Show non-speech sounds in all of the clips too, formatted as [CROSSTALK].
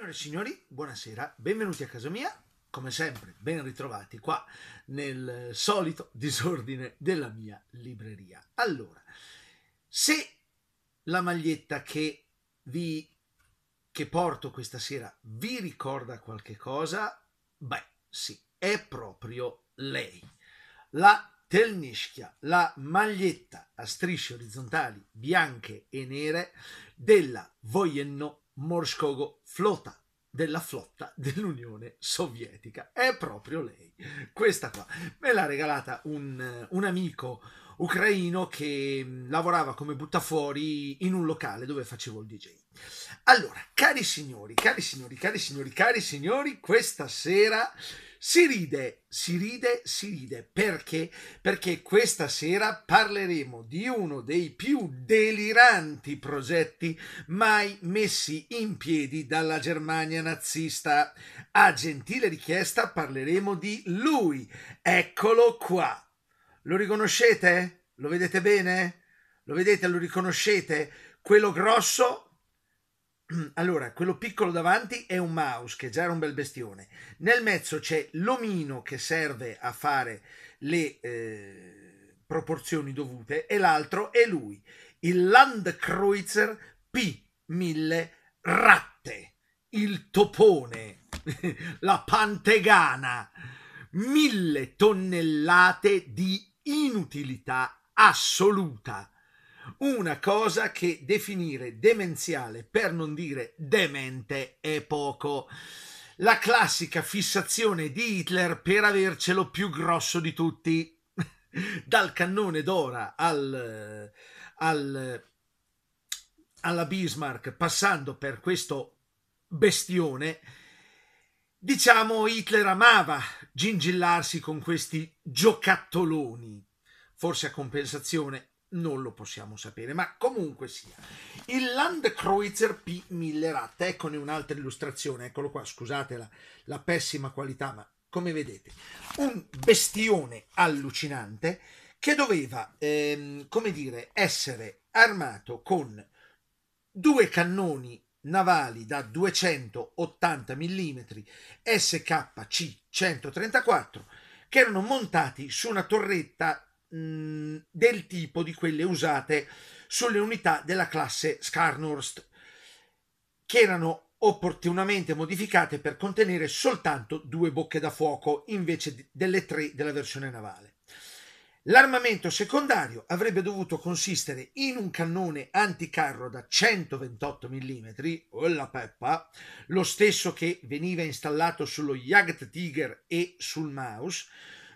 Signore e signori, buonasera, benvenuti a casa mia, come sempre ben ritrovati qua nel solito disordine della mia libreria. Allora, se la maglietta che, vi, che porto questa sera vi ricorda qualche cosa, beh sì, è proprio lei, la Telnischia, la maglietta a strisce orizzontali bianche e nere della Voyenno Morskogo flota della flotta dell'Unione Sovietica. È proprio lei, questa qua. Me l'ha regalata un, un amico ucraino che mm, lavorava come buttafuori in un locale dove facevo il DJ. Allora, cari signori, cari signori, cari signori, cari signori, questa sera si ride, si ride, si ride. Perché? Perché questa sera parleremo di uno dei più deliranti progetti mai messi in piedi dalla Germania nazista. A gentile richiesta parleremo di lui. Eccolo qua. Lo riconoscete? Lo vedete bene? Lo vedete? Lo riconoscete? Quello grosso [CLEARS THROAT] Allora, quello piccolo davanti è un mouse che già era un bel bestione. Nel mezzo c'è l'omino che serve a fare le eh, proporzioni dovute e l'altro è lui, il Landkreuzer P1000 Ratte, il topone, [LAUGHS] la pantegana, mille tonnellate di inutilità assoluta una cosa che definire demenziale, per non dire demente, è poco. La classica fissazione di Hitler per avercelo più grosso di tutti, [LAUGHS] dal cannone d'ora al, al, alla Bismarck, passando per questo bestione, diciamo Hitler amava gingillarsi con questi giocattoloni, forse a compensazione non lo possiamo sapere, ma comunque sia. Il Landkreuzer P1000 Rat, eccone un'altra illustrazione, eccolo qua, scusate la, la pessima qualità, ma come vedete, un bestione allucinante che doveva, ehm, come dire, essere armato con due cannoni navali da 280 mm SKC 134 che erano montati su una torretta mh, mm, del tipo di quelle usate sulle unità della classe Scarnhurst, che erano opportunamente modificate per contenere soltanto due bocche da fuoco invece delle tre della versione navale. L'armamento secondario avrebbe dovuto consistere in un cannone anticarro da 128 mm, o la peppa, lo stesso che veniva installato sullo Jagd Tiger e sul Maus,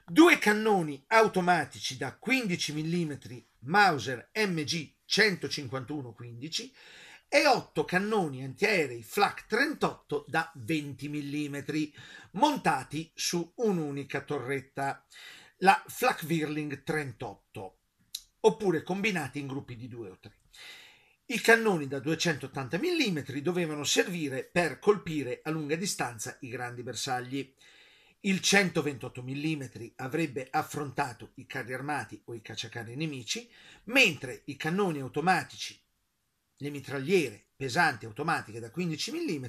due cannoni automatici da 15 mm Mauser MG 151-15 e 8 cannoni antiaerei Flak 38 da 20 mm montati su un'unica torretta, la Flak Wirling 38, oppure combinati in gruppi di 2 o 3. I cannoni da 280 mm dovevano servire per colpire a lunga distanza i grandi bersagli. Il 128 mm avrebbe affrontato i carri armati o i cacciacarri nemici, mentre i cannoni automatici, le mitragliere pesanti automatiche da 15 mm,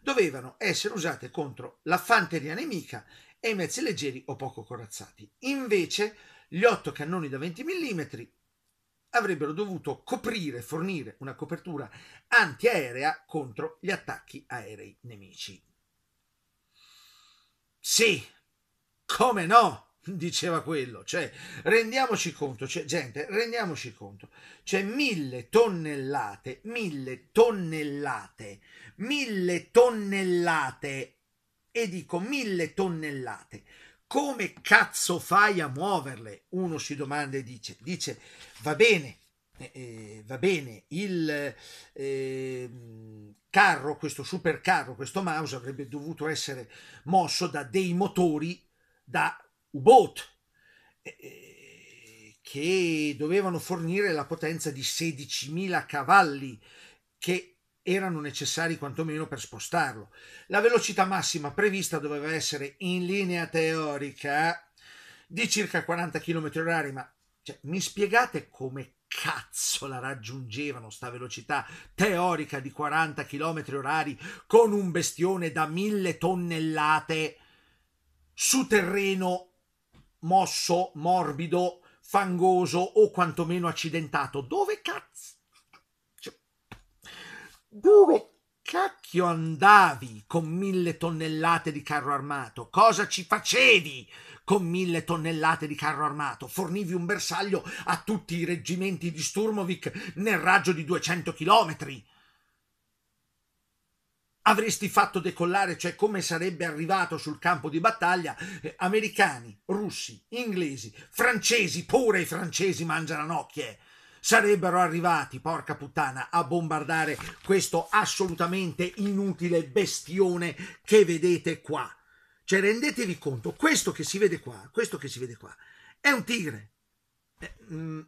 dovevano essere usate contro la fanteria nemica e i mezzi leggeri o poco corazzati. Invece, gli 8 cannoni da 20 mm avrebbero dovuto coprire, fornire una copertura antiaerea contro gli attacchi aerei nemici. Sì, come no? diceva quello, cioè rendiamoci conto, cioè, gente, rendiamoci conto, c'è cioè, mille tonnellate, mille tonnellate, mille tonnellate, e dico mille tonnellate, come cazzo fai a muoverle? Uno si domanda e dice, dice, va bene, eh, eh, va bene, il eh, carro, questo supercarro, questo mouse avrebbe dovuto essere mosso da dei motori da U-Boat eh, eh, che dovevano fornire la potenza di 16.000 cavalli che erano necessari quantomeno per spostarlo. La velocità massima prevista doveva essere in linea teorica di circa 40 km h ma cioè, mi spiegate come cazzo la raggiungevano sta velocità teorica di 40 km orari con un bestione da mille tonnellate su terreno mosso, morbido, fangoso o quantomeno accidentato? Dove cazzo? Cioè, dove cacchio andavi con mille tonnellate di carro armato? Cosa ci facevi con mille tonnellate di carro armato? Fornivi un bersaglio a tutti i reggimenti di Sturmovic nel raggio di 200 chilometri. Avresti fatto decollare, cioè come sarebbe arrivato sul campo di battaglia, eh, americani, russi, inglesi, francesi, pure i francesi mangiano nocchie sarebbero arrivati, porca puttana, a bombardare questo assolutamente inutile bestione che vedete qua. Cioè rendetevi conto, questo che si vede qua, questo che si vede qua, è un tigre. Eh, mm,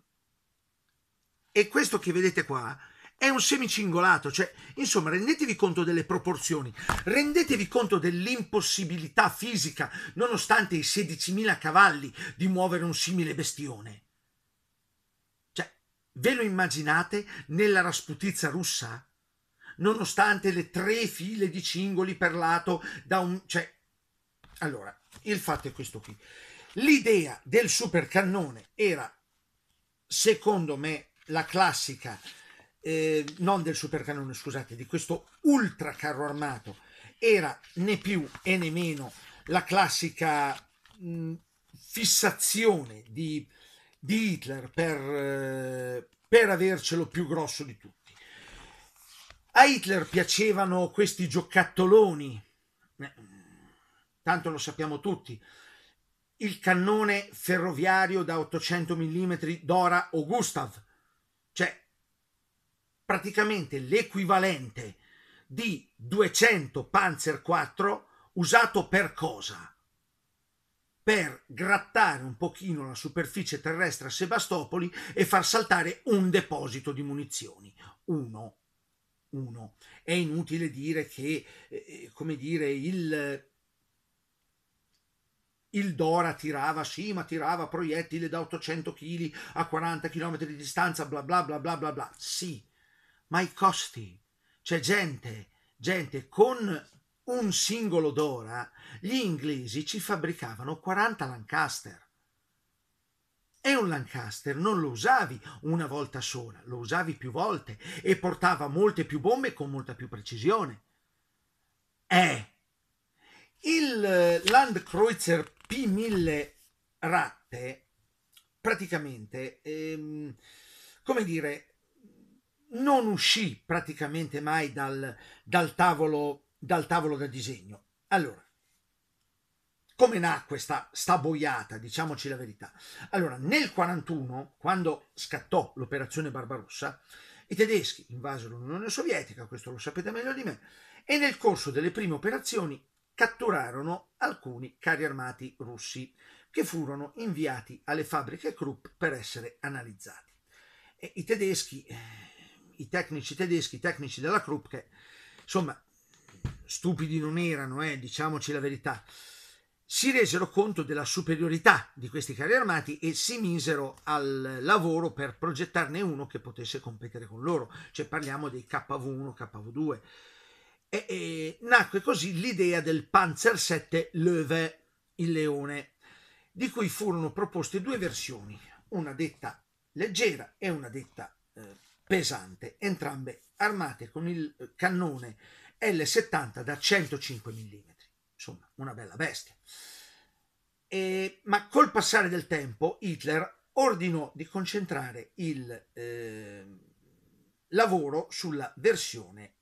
e questo che vedete qua è un semicingolato, cioè insomma rendetevi conto delle proporzioni, rendetevi conto dell'impossibilità fisica, nonostante i 16.000 cavalli, di muovere un simile bestione. Ve lo immaginate nella rasputizia russa? Nonostante le tre file di cingoli per lato da un... Cioè, allora, il fatto è questo qui. L'idea del supercannone era, secondo me, la classica, eh, non del supercannone, scusate, di questo ultra carro armato, era né più e né meno la classica mh, fissazione di di Hitler per, eh, per avercelo più grosso di tutti. A Hitler piacevano questi giocattoloni, eh, tanto lo sappiamo tutti, il cannone ferroviario da 800 mm Dora o Gustav, cioè praticamente l'equivalente di 200 Panzer IV usato per cosa? per grattare un pochino la superficie terrestre a Sebastopoli e far saltare un deposito di munizioni. Uno. Uno. È inutile dire che, eh, eh come dire, il, il Dora tirava, sì, ma tirava proiettile da 800 kg a 40 km di distanza, bla bla bla bla bla bla. Sì, ma i costi. C'è gente, gente con un singolo d'ora gli inglesi ci fabbricavano 40 Lancaster. E un Lancaster non lo usavi una volta sola, lo usavi più volte e portava molte più bombe con molta più precisione. Eh, il Landkreuzer P1000 Ratte praticamente, ehm, come dire, non uscì praticamente mai dal, dal tavolo dal tavolo da disegno. Allora, come nacque sta, sta boiata, diciamoci la verità. Allora, nel 1941, quando scattò l'operazione Barbarossa, i tedeschi invasero l'Unione Sovietica, questo lo sapete meglio di me, e nel corso delle prime operazioni catturarono alcuni carri armati russi che furono inviati alle fabbriche Krupp per essere analizzati. E i tedeschi, i tecnici tedeschi, i tecnici della Krupp che insomma stupidi non erano, eh, diciamoci la verità, si resero conto della superiorità di questi carri armati e si misero al lavoro per progettarne uno che potesse competere con loro, cioè parliamo dei KV1, KV2. E, e nacque così l'idea del Panzer 7 Löwe, il leone, di cui furono proposte due versioni, una detta leggera e una detta eh, pesante, entrambe armate con il cannone l70 da 105 mm, insomma una bella bestia. E, ma col passare del tempo Hitler ordinò di concentrare il eh, lavoro sulla versione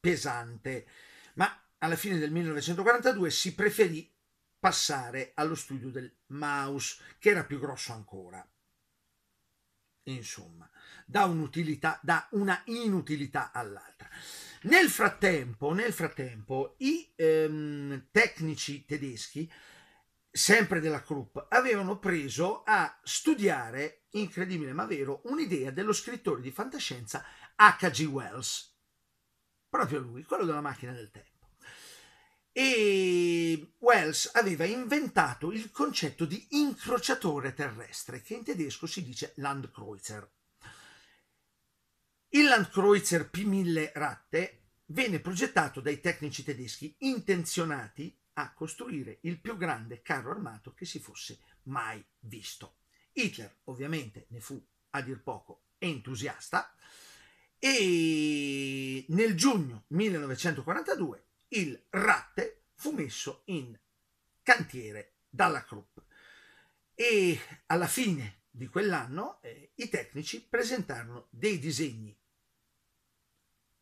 pesante, ma alla fine del 1942 si preferì passare allo studio del Maus, che era più grosso ancora. Insomma, da un'utilità, da una inutilità all'altra. Nel frattempo, nel frattempo i ehm, tecnici tedeschi, sempre della Krupp, avevano preso a studiare, incredibile ma vero, un'idea dello scrittore di fantascienza H.G. Wells, proprio lui, quello della macchina del tempo. E Wells aveva inventato il concetto di incrociatore terrestre, che in tedesco si dice Landkreuzer. Il Land Cruiser P1000 Ratte venne progettato dai tecnici tedeschi intenzionati a costruire il più grande carro armato che si fosse mai visto. Hitler ovviamente ne fu a dir poco entusiasta e nel giugno 1942 il Ratte fu messo in cantiere dalla Krupp e alla fine di quell'anno eh, i tecnici presentarono dei disegni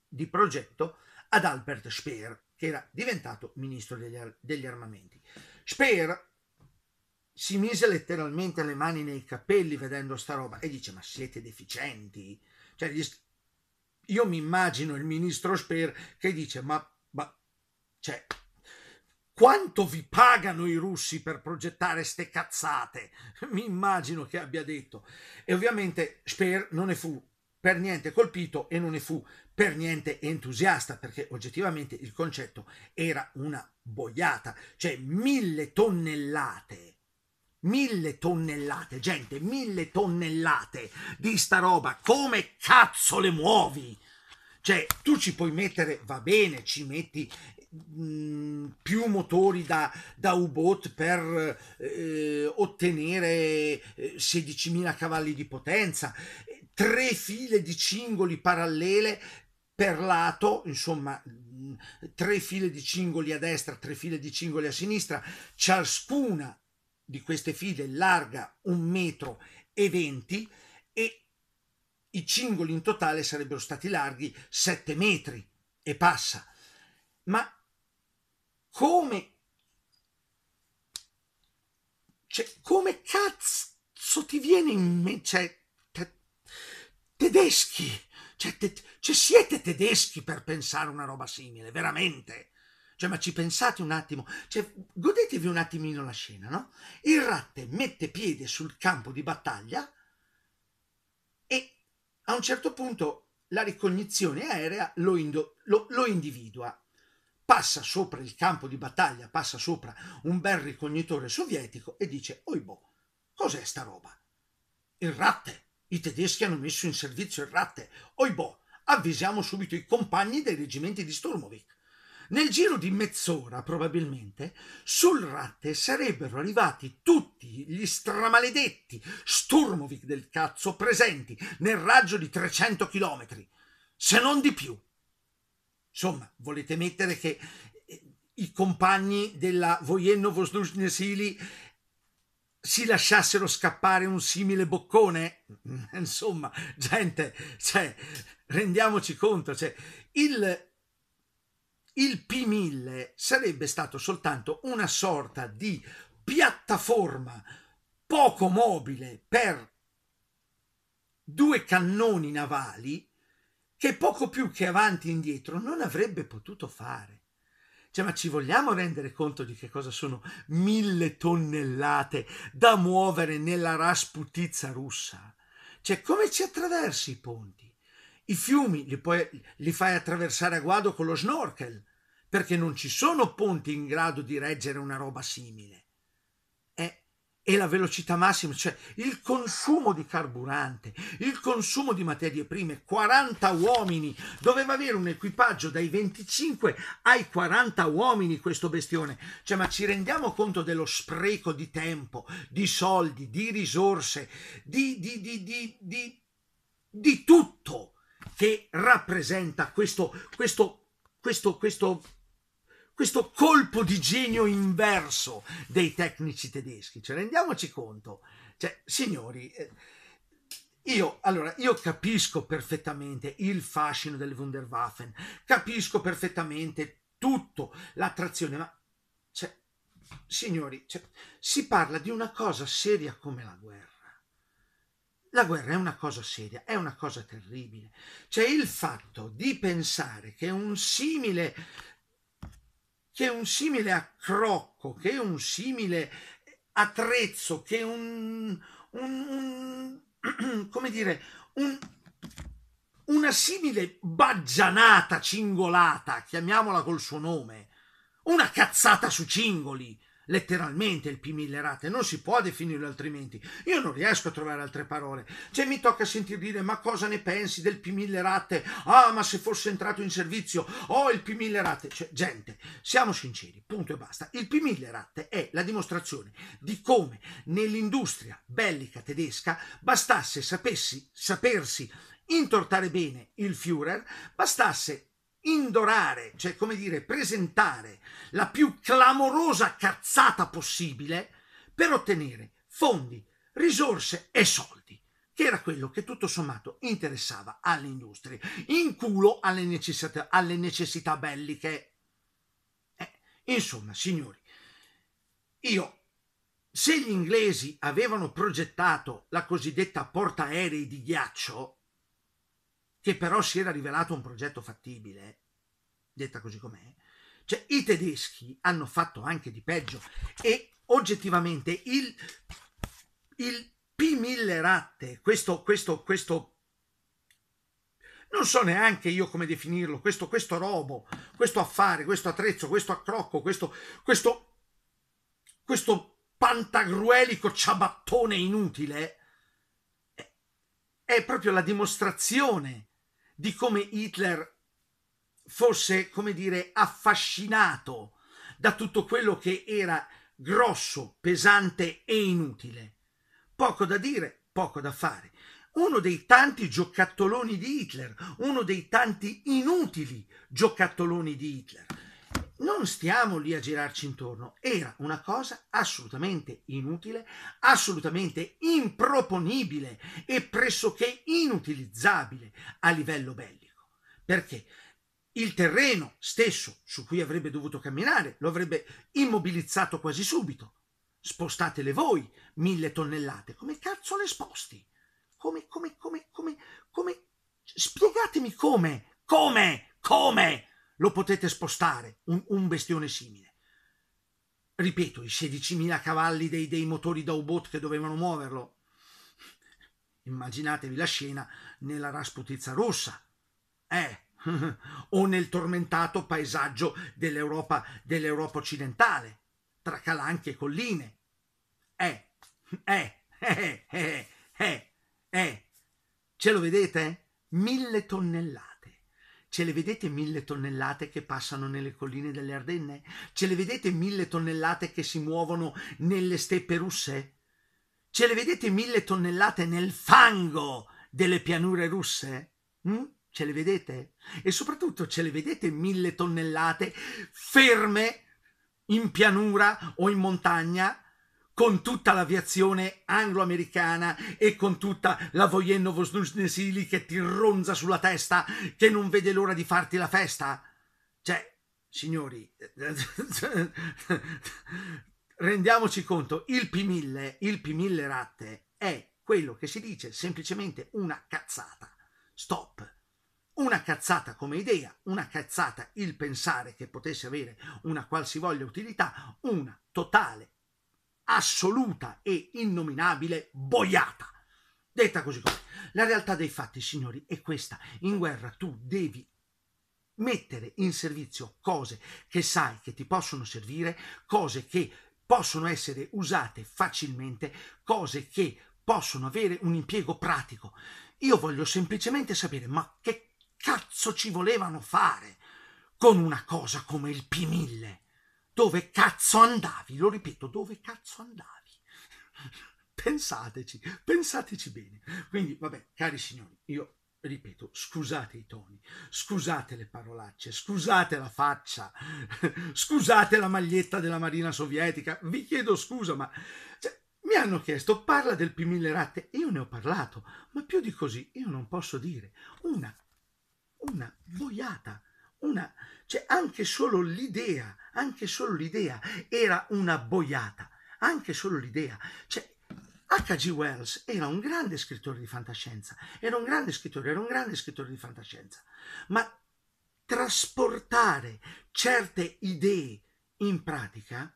di progetto ad Albert Speer, che era diventato ministro degli, degli armamenti. Speer si mise letteralmente le mani nei capelli vedendo sta roba e dice ma siete deficienti cioè, io mi immagino il ministro Speer che dice ma, ma cioè, quanto vi pagano i russi per progettare ste cazzate [LAUGHS] mi immagino che abbia detto e ovviamente Speer non ne fu per niente colpito e non ne fu per niente entusiasta perché oggettivamente il concetto era una boiata, cioè mille tonnellate. Mille tonnellate, gente, mille tonnellate di sta roba, come cazzo le muovi? Cioè, tu ci puoi mettere, va bene, ci metti mm, più motori da, da U-Boat per eh, ottenere 16.000 eh, cavalli di potenza tre file di cingoli parallele per lato, insomma, tre file di cingoli a destra, tre file di cingoli a sinistra, ciascuna di queste file larga un metro e venti e i cingoli in totale sarebbero stati larghi sette metri e passa. Ma come cioè, come cazzo ti viene in mente cioè Tedeschi! Cioè, te, cioè, siete tedeschi per pensare una roba simile, veramente! Cioè, ma ci pensate un attimo, cioè, godetevi un attimino la scena, no? Il ratte mette piede sul campo di battaglia e a un certo punto la ricognizione aerea lo, indo, lo, lo individua passa sopra il campo di battaglia, passa sopra un bel ricognitore sovietico e dice: Oi boh, cos'è sta roba? Il ratte. I tedeschi hanno messo in servizio il ratte. Oibò, avvisiamo subito i compagni dei reggimenti di Sturmovik. Nel giro di mezz'ora, probabilmente, sul ratte sarebbero arrivati tutti gli stramaledetti Sturmovik del cazzo presenti nel raggio di 300 chilometri, se non di più. Insomma, volete mettere che eh, i compagni della Vojennovo Sili si lasciassero scappare un simile boccone? [LAUGHS] Insomma, gente, cioè, rendiamoci conto, cioè, il, il P1000 sarebbe stato soltanto una sorta di piattaforma poco mobile per due cannoni navali che poco più che avanti e indietro non avrebbe potuto fare. Cioè, ma ci vogliamo rendere conto di che cosa sono mille tonnellate da muovere nella rasputizza russa? Cioè, come ci attraversi i ponti? I fiumi li, puoi, li fai attraversare a guado con lo snorkel, perché non ci sono ponti in grado di reggere una roba simile e la velocità massima, cioè il consumo di carburante, il consumo di materie prime, 40 uomini, doveva avere un equipaggio dai 25 ai 40 uomini questo bestione, cioè ma ci rendiamo conto dello spreco di tempo, di soldi, di risorse, di, di, di, di tutto che rappresenta questo, questo, questo, questo questo colpo di genio inverso dei tecnici tedeschi. Cioè, rendiamoci conto. Cioè, signori, eh, io, allora, io capisco perfettamente il fascino del Wunderwaffen, capisco perfettamente tutto, l'attrazione, ma, cioè, signori, cioè, si parla di una cosa seria come la guerra. La guerra è una cosa seria, è una cosa terribile. Cioè il fatto di pensare che un simile che un simile accrocco, che un simile attrezzo, che un, un, un [CLEARS THROAT] come dire, un, una simile baggianata cingolata, chiamiamola col suo nome, una cazzata su cingoli, letteralmente il P millerate, non si può definirlo altrimenti. Io non riesco a trovare altre parole. Cioè mi tocca sentir dire ma cosa ne pensi del P millerate? Ah, ma se fosse entrato in servizio, oh il P millerate. Cioè, gente, siamo sinceri, punto e basta. Il P millerate è la dimostrazione di come nell'industria bellica tedesca bastasse sapessi, sapersi intortare bene il Führer, bastasse indorare, cioè come dire, presentare la più clamorosa cazzata possibile per ottenere fondi, risorse e soldi, che era quello che tutto sommato interessava alle industrie, in culo alle necessità, alle necessità belliche. Eh, insomma, signori, io se gli inglesi avevano progettato la cosiddetta portaerei di ghiaccio, che però si era rivelato un progetto fattibile, detta così com'è, cioè i tedeschi hanno fatto anche di peggio e oggettivamente il, il P1000 Ratte, questo, questo, questo, non so neanche io come definirlo, questo, questo robo, questo affare, questo attrezzo, questo accrocco, questo, questo, questo pantagruelico ciabattone inutile, è proprio la dimostrazione di come Hitler fosse, come dire, affascinato da tutto quello che era grosso, pesante e inutile. Poco da dire, poco da fare. Uno dei tanti giocattoloni di Hitler, uno dei tanti inutili giocattoloni di Hitler non stiamo lì a girarci intorno, era una cosa assolutamente inutile, assolutamente improponibile e pressoché inutilizzabile a livello bellico, perché il terreno stesso su cui avrebbe dovuto camminare lo avrebbe immobilizzato quasi subito. Spostatele voi mille tonnellate, come cazzo le sposti? Come, come, come, come, come? Spiegatemi come, come, come? lo potete spostare, un, un bestione simile. Ripeto, i 16.000 cavalli dei, dei motori da U-Boot che dovevano muoverlo. Immaginatevi la scena nella rasputizza rossa. Eh, [LAUGHS] o nel tormentato paesaggio dell'Europa, dell'Europa occidentale, tra calanche e colline. Eh, eh, eh, eh, eh, eh, eh. ce lo vedete? Mille tonnellate. Ce le vedete mille tonnellate che passano nelle colline delle Ardenne? Ce le vedete mille tonnellate che si muovono nelle steppe russe? Ce le vedete mille tonnellate nel fango delle pianure russe? Mm? Ce le vedete? E soprattutto ce le vedete mille tonnellate ferme in pianura o in montagna con tutta l'aviazione anglo-americana e con tutta la Vojennovo Snusnesili che ti ronza sulla testa, che non vede l'ora di farti la festa? Cioè, signori, [LAUGHS] rendiamoci conto, il P1000, il P1000 Ratte è quello che si dice semplicemente una cazzata. Stop. Una cazzata come idea, una cazzata il pensare che potesse avere una qualsivoglia utilità, una totale assoluta e innominabile boiata. Detta così come. La realtà dei fatti, signori, è questa. In guerra tu devi mettere in servizio cose che sai che ti possono servire, cose che possono essere usate facilmente, cose che possono avere un impiego pratico. Io voglio semplicemente sapere ma che cazzo ci volevano fare con una cosa come il P1000? Dove cazzo andavi? Lo ripeto, dove cazzo andavi? Pensateci, pensateci bene. Quindi, vabbè, cari signori, io ripeto, scusate i toni, scusate le parolacce, scusate la faccia, scusate la maglietta della Marina Sovietica, vi chiedo scusa, ma cioè, mi hanno chiesto, parla del P1000 Ratte, io ne ho parlato, ma più di così io non posso dire. Una, una boiata, una, cioè anche solo l'idea, anche solo l'idea era una boiata, anche solo l'idea. Cioè, H.G. Wells era un grande scrittore di fantascienza, era un grande scrittore, era un grande scrittore di fantascienza, ma trasportare certe idee in pratica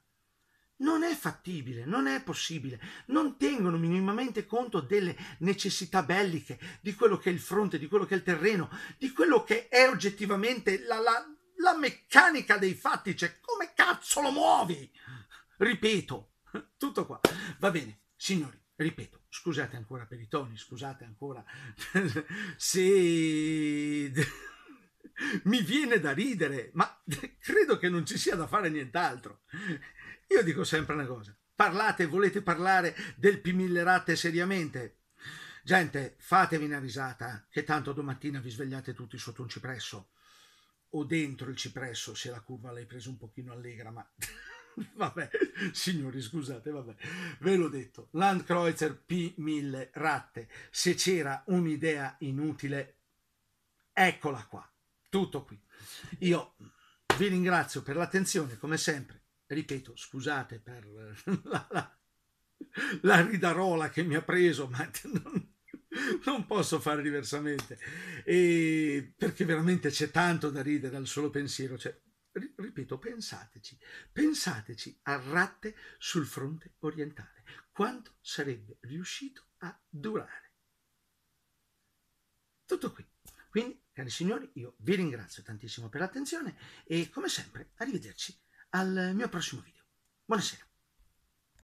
non è fattibile, non è possibile, non tengono minimamente conto delle necessità belliche, di quello che è il fronte, di quello che è il terreno, di quello che è oggettivamente la, la, la meccanica dei fatti, cioè come cazzo lo muovi? Ripeto, tutto qua. Va bene, signori, ripeto, scusate ancora per i toni, scusate ancora [LAUGHS] se mi viene da ridere, ma credo che non ci sia da fare nient'altro. Io dico sempre una cosa, parlate, volete parlare del P1000 seriamente? Gente, fatevi una risata, che tanto domattina vi svegliate tutti sotto un cipresso o dentro il cipresso, se la curva l'hai presa un pochino allegra, ma [LAUGHS] vabbè, signori, scusate, vabbè, ve l'ho detto. Landkreuzer P1000 Ratte, se c'era un'idea inutile, eccola qua, tutto qui. Io vi ringrazio per l'attenzione, come sempre ripeto, scusate per eh, [LAUGHS] la, la, la ridarola che mi ha preso, ma [LAUGHS] non, non posso fare diversamente, e perché veramente c'è tanto da ridere al solo pensiero. Cioè, ripeto, pensateci, pensateci a ratte sul fronte orientale, quanto sarebbe riuscito a durare. Tutto qui. Quindi, cari signori, io vi ringrazio tantissimo per l'attenzione e come sempre, arrivederci al mio prossimo video. Buonasera.